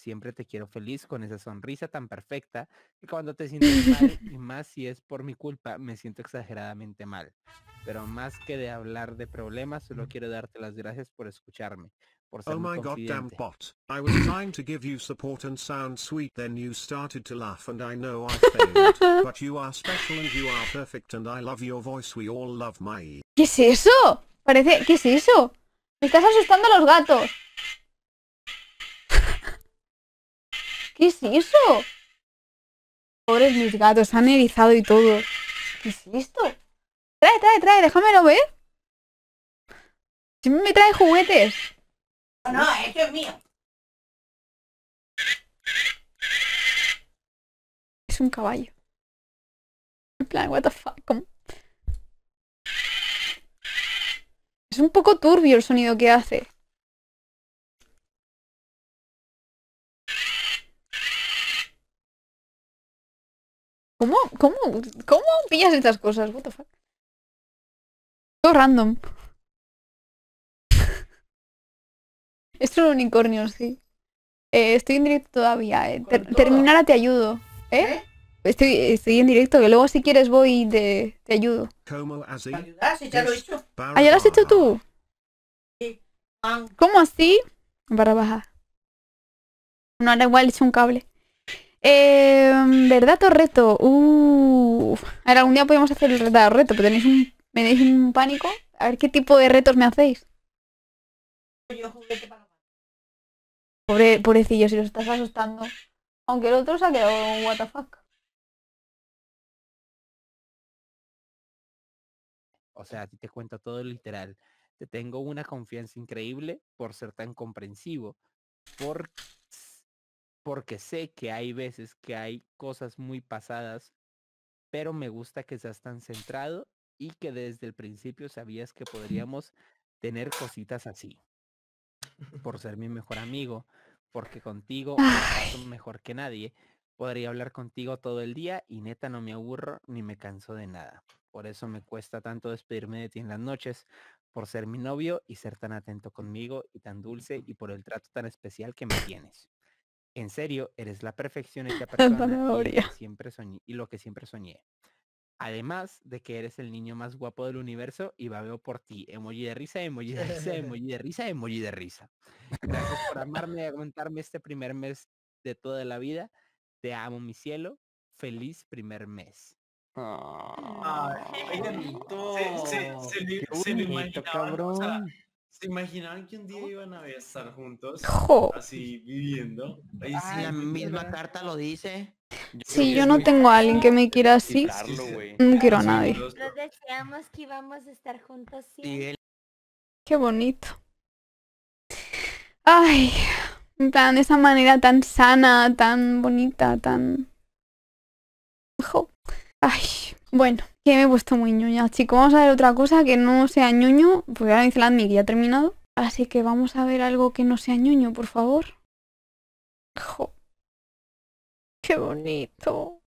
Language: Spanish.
Siempre te quiero feliz con esa sonrisa tan perfecta y cuando te sientes mal, y más si es por mi culpa, me siento exageradamente mal. Pero más que de hablar de problemas, solo mm. quiero darte las gracias por escucharme. Por oh ser oh my god damn bot. I was trying to give you support and sound sweet, then you started to laugh, and I know I failed. but you are special and you are perfect, and I love your voice. We all love my. ¿Qué es eso? Parece. ¿Qué es eso? Estás asustando a los gatos. ¿Qué es eso? Pobres mis gatos, han erizado y todo. ¿Qué es esto? Trae, trae, trae, déjamelo ver. ¿Si me trae juguetes. No, no, esto es mío. Es un caballo. En plan, what the fuck, Es un poco turbio el sonido que hace. ¿Cómo? ¿Cómo? ¿Cómo pillas estas cosas? What the fuck? Todo random. Esto es unicornio, sí. Eh, estoy en directo todavía. Eh. terminara te ayudo. ¿eh? ¿Eh? Estoy, estoy en directo, que luego si quieres voy y te, ayudo. ¿Cómo ya lo he hecho. Ah, ya lo has hecho tú. ¿Cómo así? Para baja. No, da igual he hecho un cable. Eh, ¿Verdad o reto? Uh, a ver, algún día podemos hacer el verdad reto, pero tenéis un, me tenéis un pánico. A ver qué tipo de retos me hacéis. Pobre, pobrecillo, si los estás asustando. Aunque el otro se ha quedado un WTF. O sea, te cuento todo literal. Te tengo una confianza increíble por ser tan comprensivo. Por porque sé que hay veces que hay cosas muy pasadas, pero me gusta que seas tan centrado y que desde el principio sabías que podríamos tener cositas así. Por ser mi mejor amigo, porque contigo mejor que nadie. Podría hablar contigo todo el día y neta no me aburro ni me canso de nada. Por eso me cuesta tanto despedirme de ti en las noches, por ser mi novio y ser tan atento conmigo y tan dulce y por el trato tan especial que me tienes. En serio, eres la perfección hecha persona y, siempre soñé, y lo que siempre soñé. Además de que eres el niño más guapo del universo y babeo por ti. Emoji de risa, emoji de risa, emoji de risa, emoji de risa. Gracias por amarme y aguantarme este primer mes de toda la vida. Te amo, mi cielo. Feliz primer mes. Ay, qué Se, se, cabrón. ¿Te imaginaban que un día iban a estar juntos? Así viviendo. Ahí sí, la misma carta lo dice. Si sí, yo no tengo a alguien que me quiera así, no quiero a nadie. Nos deseamos que íbamos a estar juntos, Qué bonito. Ay, plan, esa manera tan sana, tan bonita, tan... Jo. Ay, bueno, que me he puesto muy ñoña, chicos. Vamos a ver otra cosa que no sea ñoño, porque ahora dice la admin y ya ha terminado. Así que vamos a ver algo que no sea ñoño, por favor. Qué bonito.